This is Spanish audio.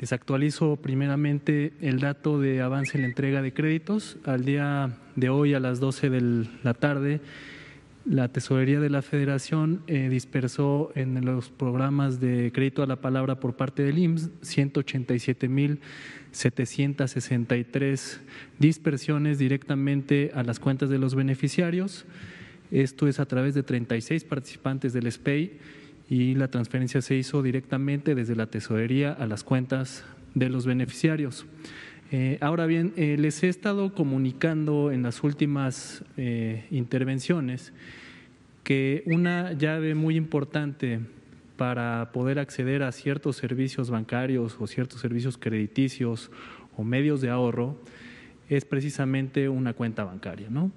Les actualizo primeramente el dato de avance en la entrega de créditos. Al día de hoy, a las 12 de la tarde, la Tesorería de la Federación eh, dispersó en los programas de crédito a la palabra por parte del IMSS 187.763 dispersiones directamente a las cuentas de los beneficiarios. Esto es a través de 36 participantes del SPEI y la transferencia se hizo directamente desde la tesorería a las cuentas de los beneficiarios. Eh, ahora bien, eh, les he estado comunicando en las últimas eh, intervenciones que una llave muy importante para poder acceder a ciertos servicios bancarios o ciertos servicios crediticios o medios de ahorro es precisamente una cuenta bancaria. ¿no?